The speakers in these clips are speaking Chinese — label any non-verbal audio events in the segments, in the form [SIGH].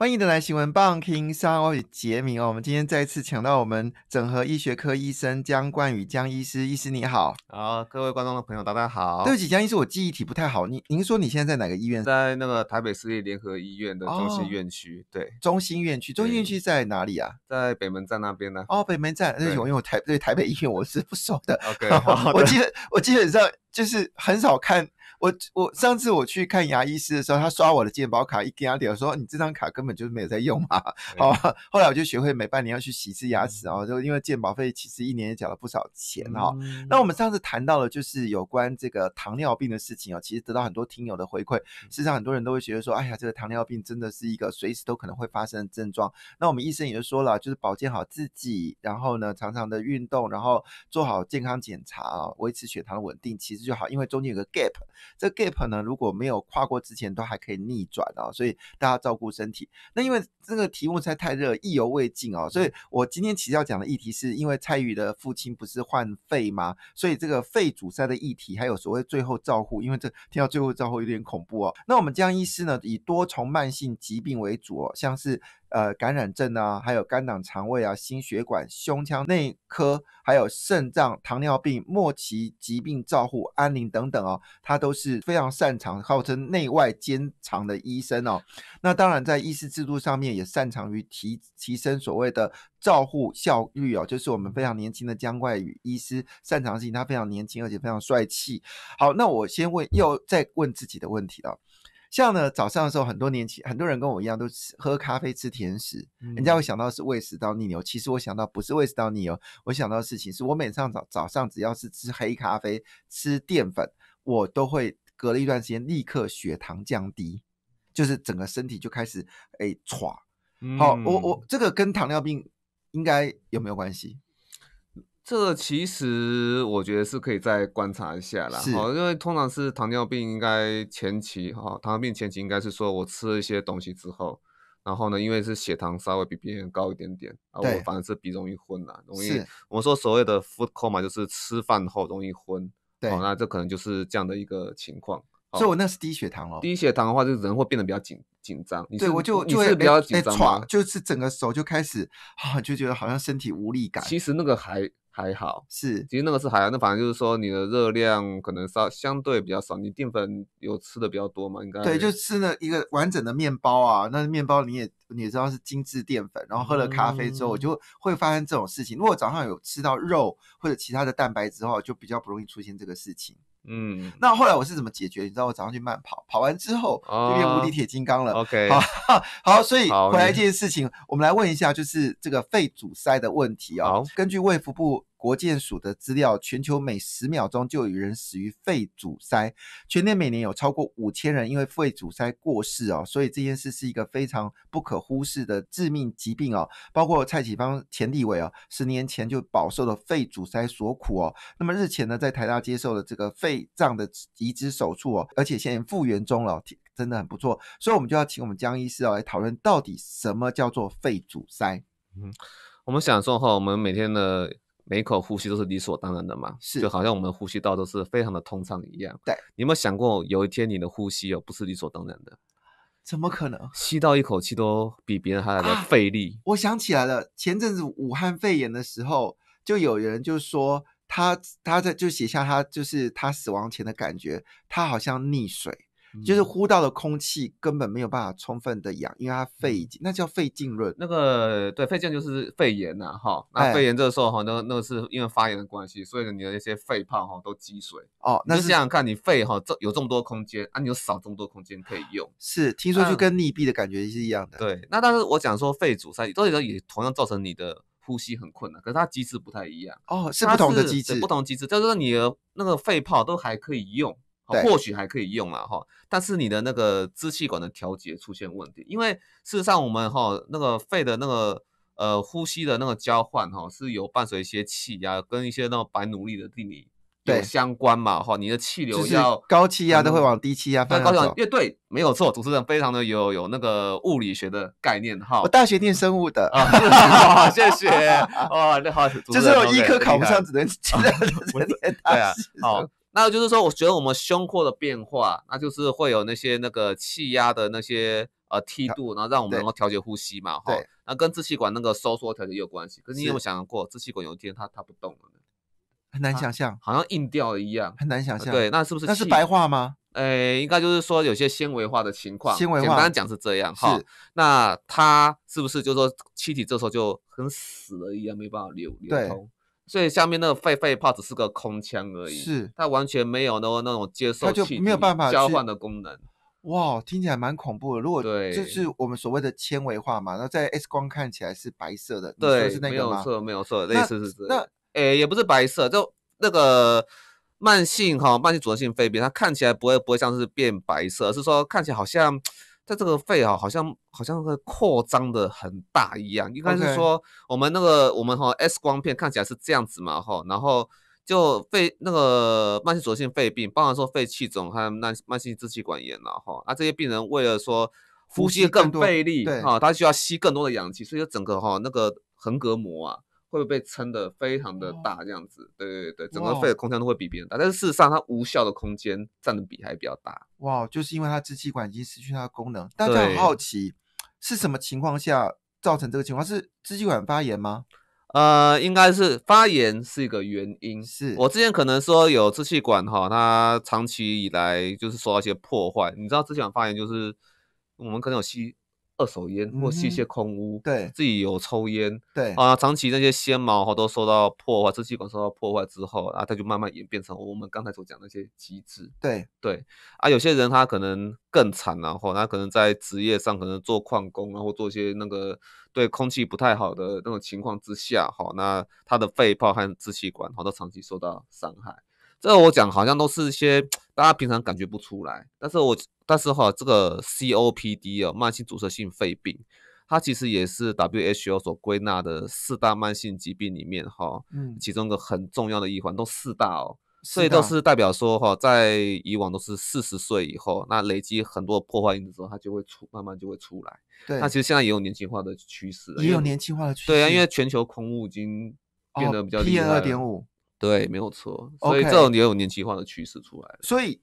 欢迎的来，新闻棒听上奥杰明哦。我们今天再次请到我们整合医学科医生江冠宇江医师，医师你好。啊，各位观众的朋友大家好。对不起，江医师，我记忆体不太好。您您说你现在在哪个医院？在那个台北市立联合医院的中心院区。对，中心院区，中心院区在哪里啊？在北门站那边呢。哦，北门站，那有因为我台对台北医院我是不熟的。OK，[LAUGHS] 我记得我基本上就是很少看。我我上次我去看牙医师的时候，他刷我的健保卡，一跟他点说：“你这张卡根本就没有在用嘛。[LAUGHS] ”好，后来我就学会每半年要去洗一次牙齿啊，就因为健保费其实一年也缴了不少钱哈。那我们上次谈到了就是有关这个糖尿病的事情哦，其实得到很多听友的回馈。事实上，很多人都会觉得说：“哎呀，这个糖尿病真的是一个随时都可能会发生的症状。”那我们医生也就说了，就是保健好自己，然后呢，常常的运动，然后做好健康检查啊，维持血糖的稳定，其实就好，因为中间有个 gap。这 gap 呢，如果没有跨过之前都还可以逆转哦，所以大家照顾身体。那因为这个题目实在太热，意犹未尽哦，所以我今天其实要讲的议题是因为蔡宇的父亲不是患肺吗？所以这个肺阻塞的议题，还有所谓最后照顾，因为这听到最后照顾有点恐怖哦。那我们江医师呢，以多重慢性疾病为主，像是。呃，感染症啊，还有肝胆肠胃啊，心血管、胸腔内科，还有肾脏、糖尿病、末期疾病照护、安宁等等哦，他都是非常擅长，号称内外兼长的医生哦。那当然，在医师制度上面也擅长于提提升所谓的照护效率哦，就是我们非常年轻的江怪宇医师，擅长性他非常年轻而且非常帅气。好，那我先问又再问自己的问题了。像呢，早上的时候，很多年轻很多人跟我一样都吃喝咖啡、吃甜食，人家会想到是喂食到逆流。其实我想到不是喂食到逆流，我想到的事情是我每上早早上只要是吃黑咖啡、吃淀粉，我都会隔了一段时间立刻血糖降低，就是整个身体就开始诶唰。好，我我这个跟糖尿病应该有没有关系？这其实我觉得是可以再观察一下啦，好，因为通常是糖尿病应该前期哈，糖尿病前期应该是说我吃了一些东西之后，然后呢，因为是血糖稍微比别人高一点点，啊，我反而是比容易昏啦，容易。我们说所谓的 food coma 就是吃饭后容易昏，对。那这可能就是这样的一个情况，所以我那是低血糖哦。低血糖的话，就人会变得比较紧紧张。对，我就你是比较紧张嘛，就是整个手就开始啊，就觉得好像身体无力感。其实那个还。还好是，其实那个是海洋，那反正就是说你的热量可能稍相对比较少。你淀粉有吃的比较多嘛？应该对，就吃了一个完整的面包啊，那面包你也你也知道是精致淀粉。然后喝了咖啡之后，我就会发生这种事情。如果早上有吃到肉或者其他的蛋白质的话，就比较不容易出现这个事情。嗯，那后来我是怎么解决？你知道我早上去慢跑，跑完之后就变无敌铁金刚了。OK，好，好，所以回来这件事情，我们来问一下，就是这个肺阻塞的问题啊。根据卫福部。国建署的资料，全球每十秒钟就有人死于肺阻塞，全年每年有超过五千人因为肺阻塞过世哦，所以这件事是一个非常不可忽视的致命疾病哦。包括蔡启芳、钱立伟哦，十年前就饱受了肺阻塞所苦哦。那么日前呢，在台大接受了这个肺脏的移植手术哦，而且现在复原中了，真的很不错。所以我们就要请我们江医师哦来讨论到底什么叫做肺阻塞。嗯，我们想说哈，我们每天的。每一口呼吸都是理所当然的嘛，是就好像我们呼吸道都是非常的通畅一样。对，你有没有想过有一天你的呼吸哦不是理所当然的？怎么可能？吸到一口气都比别人还来的费力。我想起来了，前阵子武汉肺炎的时候，就有人就说他他在就写下他就是他死亡前的感觉，他好像溺水。就是呼到的空气根本没有办法充分的氧，因为它肺已经那叫肺浸润。那个对，肺浸就是肺炎呐，哈。那肺炎这个时候哈，那那个是因为发炎的关系，所以呢，你的一些肺泡哈都积水。哦，那是想想看你肺哈这有这么多空间啊，你有少这么多空间可以用。[LAUGHS] 是，听说就跟溺毙的感觉是一样的。对，那但是我讲说肺阻塞，这里头也同样造成你的呼吸很困难，可是它机制不太一样。哦，是不同的机制，不同机制，就是说你的那个肺泡都还可以用。或许还可以用啦哈，但是你的那个支气管的调节出现问题，因为事实上我们哈那个肺的那个呃呼吸的那个交换哈是有伴随一些气压跟一些那种白努力的定理有相关嘛哈，你的气流要高气压都会往低气压非常。乐队没有错，主持人非常的有有那个物理学的概念哈。我大学念生物的，[LAUGHS] 谢谢哇，那好，就是医科考不上，只能 [LAUGHS] [LAUGHS] 只能念大学。还有就是说，我觉得我们胸廓的变化，那就是会有那些那个气压的那些呃梯度，然后让我们能够调节呼吸嘛，哈。那跟支气管那个收缩调节也有关系。可是你有没有想过，支气管有一天它它不动了呢？很难想象，好像硬掉了一样。很难想象。对，那是不是那是白化吗？哎，应该就是说有些纤维化的情况。纤维化。简单讲是这样哈。是。那它是不是就说气体这时候就很死了一样，没办法流流通？所以下面那个肺肺泡只是个空腔而已，是它完全没有那那种接受、它就没有办法交换的功能。哇，听起来蛮恐怖。的。如果对，就是我们所谓的纤维化嘛，那在 X 光看起来是白色的，对，是那个没有色，没有色，类似是那诶，也不是白色，就那个慢性哈，慢性阻塞性肺病，它看起来不会不会像是变白色，而是说看起来好像。他这个肺啊，好像好像在扩张的很大一样，应该是说我们那个我们哈 X 光片看起来是这样子嘛哈，然后就肺那个慢性阻性肺病，包含说肺气肿和慢慢性支气管炎了哈，啊这些病人为了说呼吸更费力啊，他需要吸更多的氧气，所以就整个哈那个横膈膜啊。会不会被撑得非常的大这样子？对对对对，整个肺的空腔都会比别人大，但是事实上它无效的空间占的比还比较大。哇，就是因为它支气管已经失去它的功能。大家很好奇，是什么情况下造成这个情况？是支气管发炎吗？呃，应该是发炎是一个原因。是我之前可能说有支气管哈，它长期以来就是受到一些破坏。你知道支气管发炎就是我们可能有吸。二手烟或一些空屋，对，自己有抽烟，对啊，长期那些纤毛哈都受到破坏，支气管受到破坏之后，啊，他就慢慢演变成我们刚才所讲那些机制，对对啊，有些人他可能更惨，然后他可能在职业上可能做矿工，然后做一些那个对空气不太好的那种情况之下，哈，那他的肺泡和支气管哈都长期受到伤害。这我讲好像都是一些大家平常感觉不出来，但是我但是哈，这个 COPD 啊，慢性阻塞性肺病，它其实也是 WHO 所归纳的四大慢性疾病里面哈，嗯，其中一个很重要的一环，都四大哦，所以都是代表说哈，在以往都是四十岁以后，那累积很多破坏因子之后，它就会出慢慢就会出来，对，那其实现在也有年轻化的趋势，也有年轻化的趋势，对啊，因为全球空污已经变得比较厉害二点五。对，没有错，所以这种也有年轻化的趋势出来。所以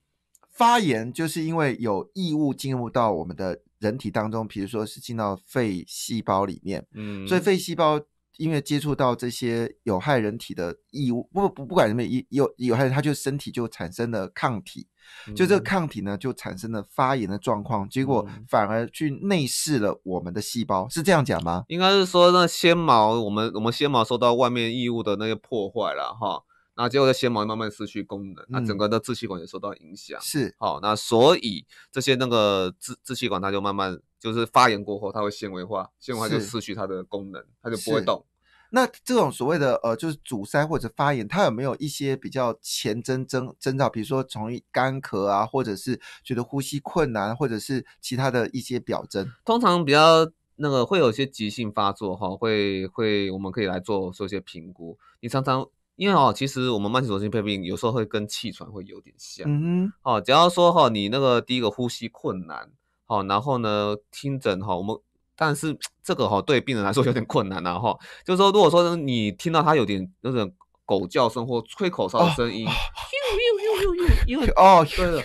发炎就是因为有异物进入到我们的人体当中，比如说是进到肺细胞里面，嗯，所以肺细胞。因为接触到这些有害人体的异物，不不不管什么有有害，它就身体就产生了抗体，就这个抗体呢就产生了发炎的状况，结果反而去内噬了我们的细胞，是这样讲吗？应该是说那纤毛，我们我们纤毛受到外面异物的那个破坏了哈，那结果这纤毛慢慢失去功能，那整个的支气管也受到影响，是好，那所以这些那个支支气管它就慢慢。就是发炎过后，它会纤维化，纤维化就失去它的功能，它就不会动。那这种所谓的呃，就是阻塞或者发炎，它有没有一些比较前征征征兆？比如说从干咳啊，或者是觉得呼吸困难，或者是其他的一些表征？通常比较那个会有一些急性发作哈，会会我们可以来做做一些评估。你常常因为哦，其实我们慢性阻塞性肺病有时候会跟气喘会有点像。嗯哼。哦，只要说哈，你那个第一个呼吸困难。好，然后呢，听诊哈，我们但是这个哈对病人来说有点困难然哈，就是说，如果说你听到他有点那种狗叫声或吹口哨的声音，[LAUGHS] 哦，对了，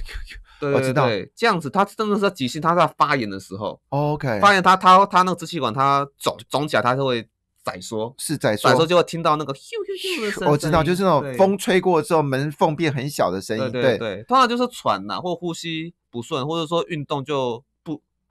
对对对，这样子，他真的是急性他在发炎的时候，OK，发现他他他那个支气管他肿肿起来，他就会窄缩，是窄缩，窄缩就会听到那个，咻咻咻的声。我知道，就是那种风吹过之后门缝变很小的声音，对对对，通常就是喘呐，或呼吸不顺，或者说运动就。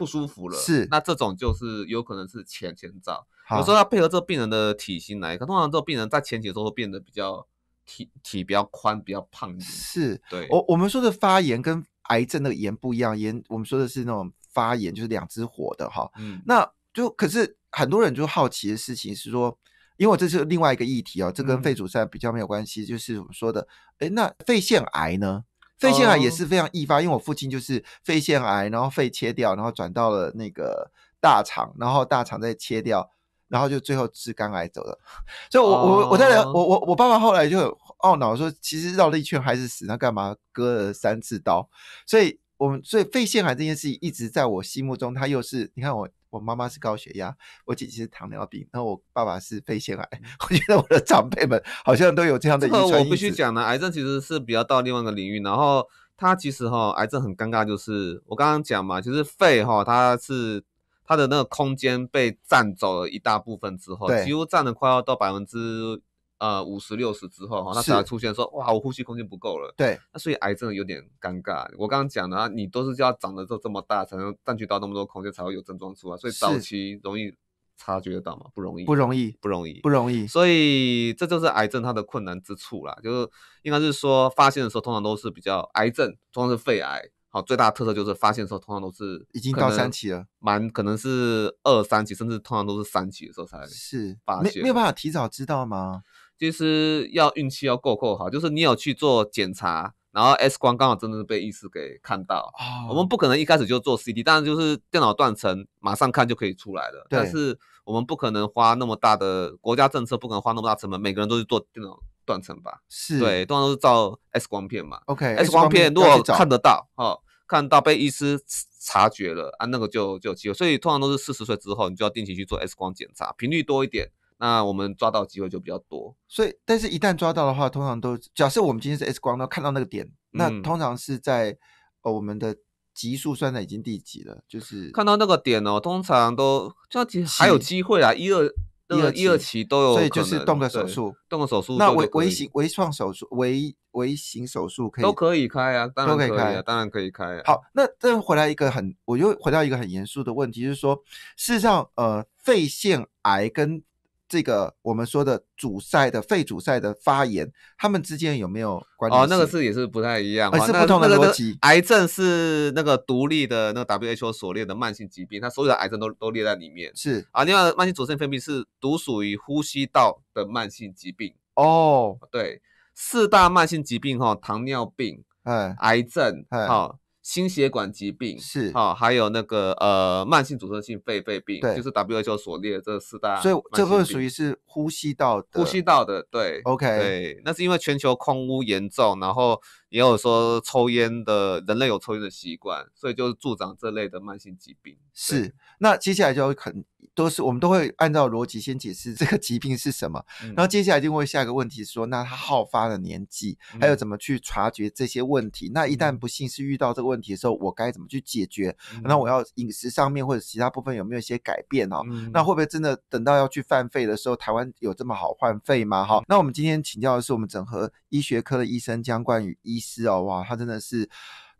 不舒服了，是那这种就是有可能是前前兆，有时候要配合这个病人的体型来。可通常这个病人在前期的时候会变得比较体体比较宽、比较胖一是，对。我我们说的发炎跟癌症的炎不一样，炎我们说的是那种发炎，就是两只火的哈。嗯。那就可是很多人就好奇的事情是说，因为这是另外一个议题哦，这跟肺阻塞比较没有关系，就是我们说的，哎，那肺腺癌呢？肺腺癌也是非常易发，因为我父亲就是肺腺癌，然后肺切掉，然后转到了那个大肠，然后大肠再切掉，然后就最后治肝癌走了。[LAUGHS] 所以，我我我在，我我我爸爸后来就很懊恼说，其实绕了一圈还是死，那干嘛割了三次刀？所以我们所以肺腺癌这件事情一直在我心目中，他又是你看我。我妈妈是高血压，我姐姐是糖尿病，然后我爸爸是肺腺癌。[LAUGHS] 我觉得我的长辈们好像都有这样的遗传。我必须讲了，癌症其实是比较到另外一个领域。然后它其实哈，癌症很尴尬，就是我刚刚讲嘛，就是肺哈，它是它的那个空间被占走了一大部分之后，几乎占的快要到百分之。呃，五十六十之后，哈，那才出现说，哇，我呼吸空间不够了。对。那所以癌症有点尴尬。我刚刚讲的啊，你都是要长得都这么大，才能占据到那么多空间，才会有症状出来。所以早期容易察觉得到吗？不容易，不容易，不容易，不容易。所以这就是癌症它的困难之处啦。就是应该是说发现的时候，通常都是比较癌症，通常是肺癌。好，最大的特色就是发现的时候，通常都是已经到三期了，蛮可能是二三期，甚至通常都是三期的时候才。是。没没有办法提早知道吗？其实要运气要够够好，就是你有去做检查，然后 X 光刚好真的是被医师给看到。啊，我们不可能一开始就做 CT，但是就是电脑断层马上看就可以出来了。对。但是我们不可能花那么大的国家政策，不可能花那么大成本，每个人都去做电脑断层吧？是。对，通常都是照 X 光片嘛。OK。X 光片如果看得到，哦，看到被医师察觉了啊，那个就就有机会。所以通常都是四十岁之后，你就要定期去做 X 光检查，频率多一点。那我们抓到机会就比较多，所以但是，一旦抓到的话，通常都假设我们今天是 X 光都看到那个点，那通常是在呃我们的级数算在已经第几了，就是看到那个点哦，通常都其实还有机会啊，一二一二一二期都有，所以就是动个手术，动个手术，那微微型微创手术，微微型手术可以都可以开啊，都可以开，啊，当然可以开。好，那再回来一个很，我又回到一个很严肃的问题，就是说，事实上，呃，肺腺癌跟这个我们说的主赛的肺主赛的发炎，他们之间有没有关系？哦，那个是也是不太一样，而是不同的逻辑。癌症是那个独立的，那个 WHO 所列的慢性疾病，它所有的癌症都都列在里面。是啊，另外慢性阻塞性泌是独属于呼吸道的慢性疾病。哦，对，四大慢性疾病哈，糖尿病，哎，癌症，好。心血管疾病是啊，还有那个呃，慢性阻塞性肺肺病，就是 WHO 所列这四大，所以这个属于是呼吸道的，呼吸道的，对，OK，对，那是因为全球空污严重，然后。也有说抽烟的人类有抽烟的习惯，所以就是助长这类的慢性疾病。是，那接下来就会肯都是我们都会按照逻辑先解释这个 [LAUGHS] 疾病是什么，然后接下来就会下一个问题说，那他好发的年纪，还有怎么去察觉这些问题？那一旦不幸是遇到这个问题的时候，我该怎么去解决？那我要饮食上面或者其他部分有没有一些改变哦，那会不会真的等到要去犯肺的时候，台湾有这么好换肺吗？哈，那我们今天请教的是我们整合医学科的医生江冠宇医。师哦，哇，他真的是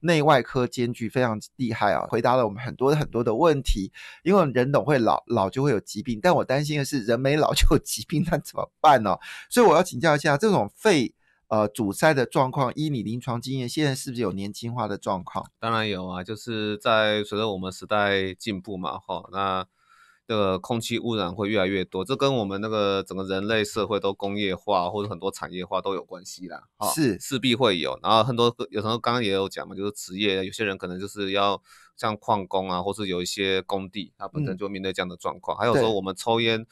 内外科兼具，非常厉害啊！回答了我们很多很多的问题。因为人总会老，老就会有疾病，但我担心的是，人没老就有疾病，那怎么办呢？所以我要请教一下，这种肺呃阻塞的状况，依你临床经验，现在是不是有年轻化的状况？当然有啊，就是在随着我们时代进步嘛，哈，那。这个空气污染会越来越多，这跟我们那个整个人类社会都工业化或者很多产业化都有关系啦。是，势必会有。然后很多有时候刚刚也有讲嘛，就是职业，有些人可能就是要像矿工啊，或是有一些工地，他本身就面对这样的状况。还有说我们抽烟，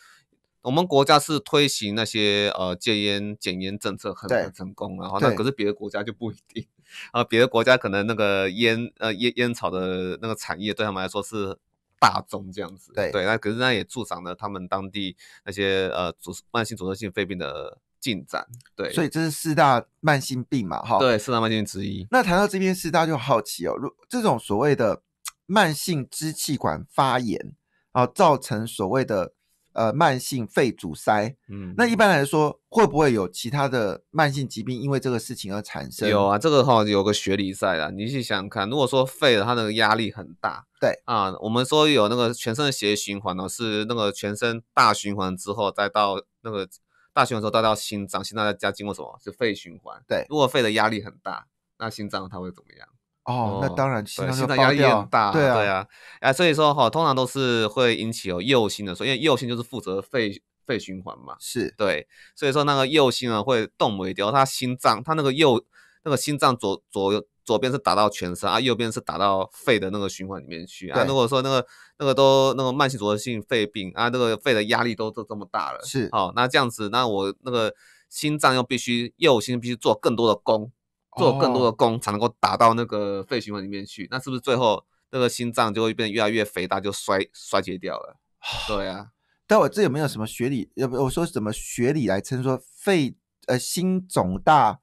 我们国家是推行那些呃戒烟、减烟政策很成功，然后那可是别的国家就不一定。[LAUGHS] 啊，别的国家可能那个烟呃烟烟草的那个产业对他们来说是。大众这样子，对，那可是那也助长了他们当地那些呃，阻慢性阻塞性肺病的进展，对，所以这是四大慢性病嘛，哈，对，四大慢性病之一。那谈到这边四大，就好奇哦，如这种所谓的 [TSK] 慢性支气管发炎啊，造成所谓的。呃，慢性肺阻塞，嗯，那一般来说会不会有其他的慢性疾病因为这个事情而产生？有啊，这个话有个学理在啊，你去想想看，如果说肺的它那个压力很大，对啊，我们说有那个全身的血液循环呢，是那个全身大循环之后再到那个大循环之后再到心脏，心脏再加经过什么是肺循环？对，如果肺的压力很大，那心脏它会怎么样？哦，那当然，心脏压力很大，对啊，啊，所以说哈，通常都是会引起有右心的，所以因为右心就是负责肺肺循环嘛，是对，所以说那个右心啊会动没掉，他心脏他那个右那个心脏左左左边是打到全身啊，右边是打到肺的那个循环里面去啊，如果说那个那个都那个慢性阻塞性肺病啊，那个肺的压力都都这么大了，是，好，那这样子，那我那个心脏又必须右心必须做更多的功。做更多的功才能够打到那个肺循环里面去，那是不是最后那个心脏就会变得越来越肥大，就衰衰竭掉了？对啊，[SIGHS] 但我这有没有什么学理？要不我说什么学理来称说肺呃心肿大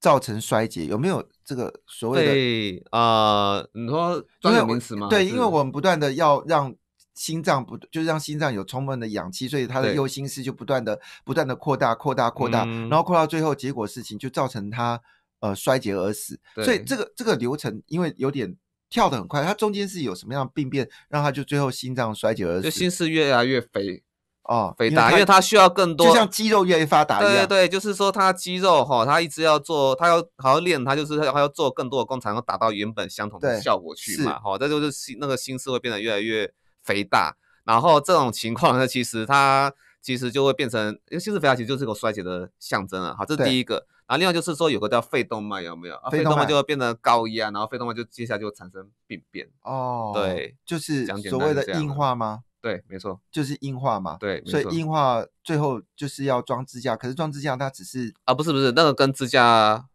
造成衰竭有没有这个所谓的呃？你说专业名词吗？对，因为我们不断的要让心脏不就是让心脏有充分的氧气，所以它的右心室就不断的不断的扩大扩大扩大，然后扩到最后结果事情就造成它。呃，衰竭而死。所以这个这个流程，因为有点跳得很快，它中间是有什么样的病变，让他就最后心脏衰竭而死。心室越来越肥。哦，肥大，因为它需要更多，就像肌肉越来越发达一样。对对，就是说它肌肉哈，它一直要做，它要还要练，它就是还要做更多的工才能达到原本相同的效果去嘛。哈，这就是心那个心室会变得越来越肥大，然后这种情况呢，其实它其实就会变成，因为心室肥大其实就是个衰竭的象征了。好，这是第一个。啊，另外就是说有个叫肺动脉有没有？肺动脉就会变得高压，然后肺动脉就接下来就产生病变哦。对，就是所谓的硬化吗？对，没错，就是硬化嘛。对，所以硬化最后就是要装支架，可是装支架它只是啊，不是不是，那个跟支架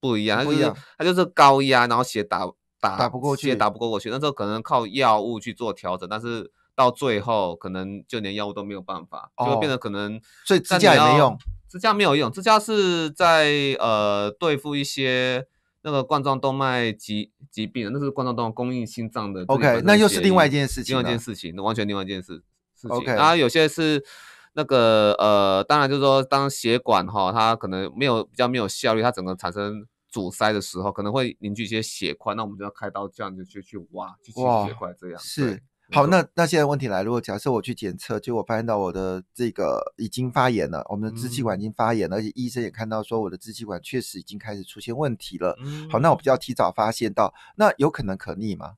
不一样，它一样，它就是高压，然后血打打打不过，去，血打不过去，那时候可能靠药物去做调整，但是。到最后，可能就连药物都没有办法，就变得可能，所以支架也没用。支架没有用，支架是在呃对付一些那个冠状动脉疾疾病，那是冠状动脉供应心脏的。O K，那又是另外一件事情。另外一件事情，那完全另外一件事事情。O K，然后有些是那个呃，当然就是说，当血管哈，它可能没有比较没有效率，它整个产生阻塞的时候，可能会凝聚一些血块，那我们就要开刀这样子去去挖，去切血块这样。是。好，那那现在问题来，如果假设我去检测，结果发现到我的这个已经发炎了，我们的支气管已经发炎，了，而且医生也看到说我的支气管确实已经开始出现问题了。嗯，好，那我比较提早发现到，那有可能可逆吗？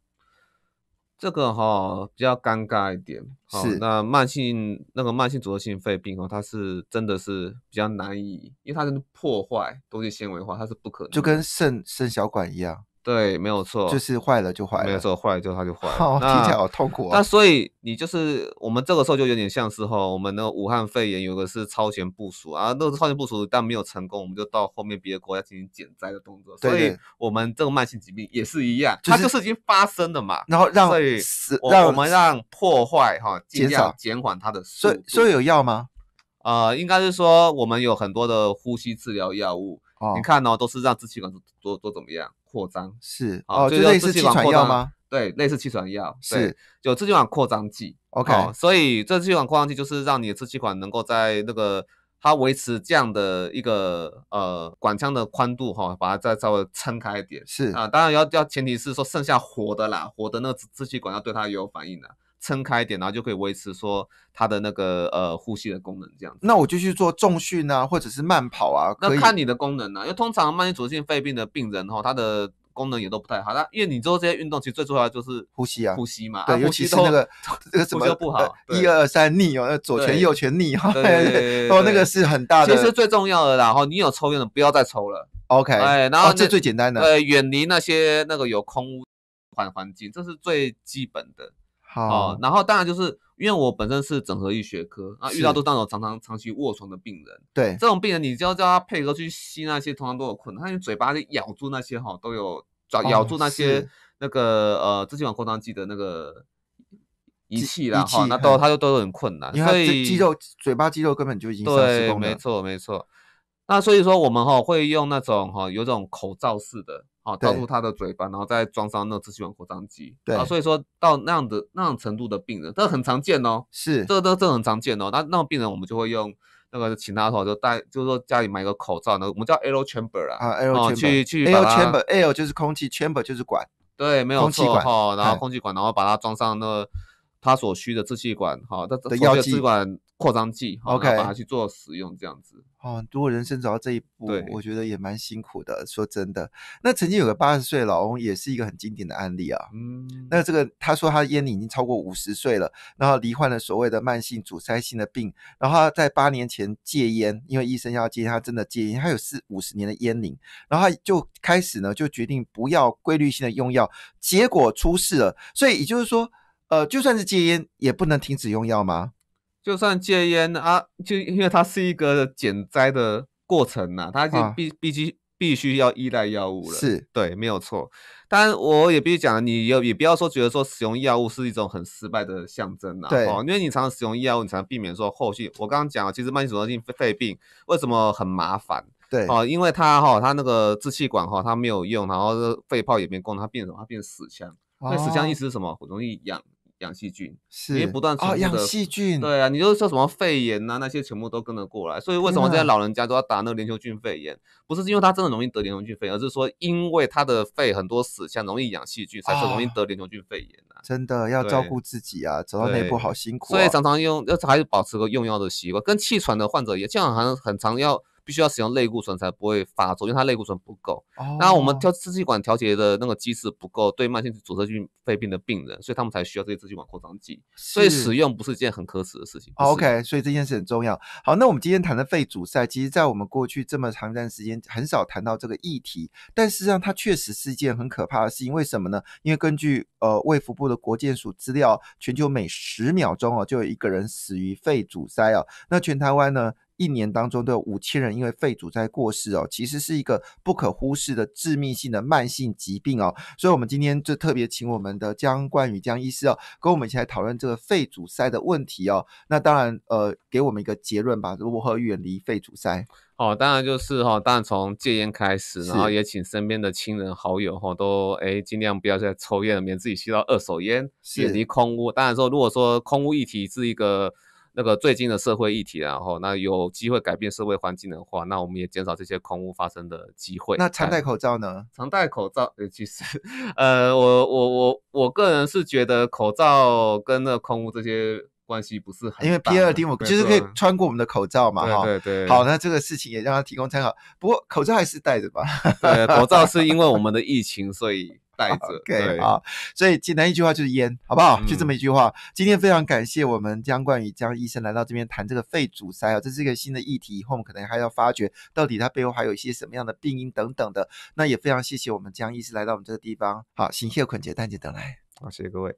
这个哈比较尴尬一点。是，那慢性那个慢性阻塞性肺病哦，它是真的是比较难以，因为它是破坏东西纤维化，它是不可能，就跟肾肾小管一样。对，没有错，就是坏了就坏了，没有错，坏了就它就坏。好，听起来好痛苦。啊！那所以你就是我们这个时候就有点像是哈，我们的武汉肺炎有个是超前部署啊，那是超前部署，但没有成功，我们就到后面别的国家进行减灾的动作。所以我们这个慢性疾病也是一样，它就是已经发生了嘛，然后让，让我们让破坏哈，减少、减缓它的。所以，所以有药吗？呃，应该是说我们有很多的呼吸治疗药物。你看哦，都是让支气管做做怎么样？扩张是哦，就类似气喘药吗？对，类似气喘药是，有支气管扩张剂。OK，所以支气管扩张剂就是让你的支气管能够在那个它维持这样的一个呃管腔的宽度哈，把它再稍微撑开一点。是啊，当然要要前提是说剩下活的啦，活的那个支气管要对它有反应的。撑开一点，然后就可以维持说它的那个呃呼吸的功能这样。那我就去做重训啊，或者是慢跑啊。那看你的功能啊，因为通常慢性阻塞性肺病的病人哈，他的功能也都不太好。那因为你做这些运动，其实最重要的就是呼吸啊，呼吸嘛。对，尤其是那个这 [LAUGHS] 个什么叫不好。一二三逆哦，左拳右拳逆哈，[LAUGHS] 哦那个是很大的。其实最重要的，然后你有抽烟的不要再抽了。OK，然后这最简单的，呃，远离那些那个有空污环环境，这是最基本的。好，然后当然就是因为我本身是整合医学科那遇到都那种常常长期卧床的病人。对，这种病人，你就要叫他配合去吸那些通常都有困难，他用嘴巴咬住那些哈，都有咬咬住那些那个呃支气管扩张剂的那个仪器啦，哈，那都他就都有很困难。因为肌肉，嘴巴肌肉根本就已经对，没错没错。那所以说我们哈会用那种哈，有种口罩式的。好，套住他的嘴巴，然后再装上那个支气管扩张剂。对啊，所以说到那样的那种程度的病人，这很常见哦。是，这个这这很常见哦。那那种病人，我们就会用那个，请他的话，就戴，就是说家里买个口罩，那我们叫 L chamber 啊，哦，去去 L chamber，L 就是空气，chamber 就是管。对，没有错哈。然后空气管，然后把它装上那个他所需的支气管，好，这的支气管扩张剂，OK，把它去做使用，这样子。哦，如果人生走到这一步，我觉得也蛮辛苦的。说真的，那曾经有个八十岁老翁，也是一个很经典的案例啊。嗯，那这个他说他烟龄已经超过五十岁了，然后罹患了所谓的慢性阻塞性的病，然后他在八年前戒烟，因为医生要戒，他真的戒烟，他有四五十年的烟龄，然后他就开始呢就决定不要规律性的用药，结果出事了。所以也就是说，呃，就算是戒烟，也不能停止用药吗？就算戒烟啊，就因为它是一个减灾的过程呐，它就必必须必须要依赖药物了。是，对，没有错。但我也必须讲，你也也不要说觉得说使用药物是一种很失败的象征呐。对，因为你常常使用药物，你才能避免说后续。我刚刚讲了，其实慢性阻塞性肺病为什么很麻烦？对，哦，因为它哈，它那个支气管哈，它没有用，然后肺泡也没功能，它变成什么？它变成死腔。那死腔意思是什么？容易痒，养细菌，是，为不断哦养细菌，对啊，你就说什么肺炎呐，那些全部都跟着过来。所以为什么现在老人家都要打那个链球菌肺炎？不是因为他真的容易得链球菌肺炎，而是说因为他的肺很多死腔，容易养细菌，才容易得链球菌肺炎呢。真的要照顾自己啊，走到那一步好辛苦。所以常常用要还是保持个用药的习惯，跟气喘的患者也这样，好像很常要。必须要使用类固醇才不会发作，因为它类固醇不够。那我们调支气管调节的那个机制不够，对慢性阻塞性肺病的病人，所以他们才需要这些支气管扩张剂。所以使用不是一件很可耻的事情。OK，所以这件事很重要。好，那我们今天谈的肺阻塞，其实，在我们过去这么长段时间很少谈到这个议题，但实上它确实是一件很可怕的事情。为什么呢？因为根据呃卫福部的国健署资料，全球每十秒钟哦就有一个人死于肺阻塞哦。那全台湾呢？一年当中都有五千人因为肺阻塞过世哦，其实是一个不可忽视的致命性的慢性疾病哦，所以我们今天就特别请我们的江冠宇江医师哦，跟我们一起来讨论这个肺阻塞的问题哦。那当然呃，给我们一个结论吧，如何远离肺阻塞？哦，当然就是哈，当然从戒烟开始，然后也请身边的亲人好友哈都哎尽量不要再抽烟了，免自己吸到二手烟，远离空屋。当然说，如果说空屋一体是一个。那个最近的社会议题，然后那有机会改变社会环境的话，那我们也减少这些空污发生的机会。那常戴口罩呢？常戴口罩，呃，其实，呃，我我我我个人是觉得口罩跟那空污这些关系不是很。因为 P 二 D，我就是可以穿过我们的口罩嘛，哈。对对。好，那这个事情也让他提供参考。不过口罩还是戴着吧。对，口罩是因为我 [LAUGHS] 们的疫情，所以。带着，OK 啊，所以简单一句话就是烟，好不好？就这么一句话。今天非常感谢我们江冠宇江医生来到这边谈这个肺阻塞啊，这是一个新的议题，以后我们可能还要发掘到底它背后还有一些什么样的病因等等的。那也非常谢谢我们江医师来到我们这个地方。好，行，谢谢坤姐，单姐等来，好，谢谢各位。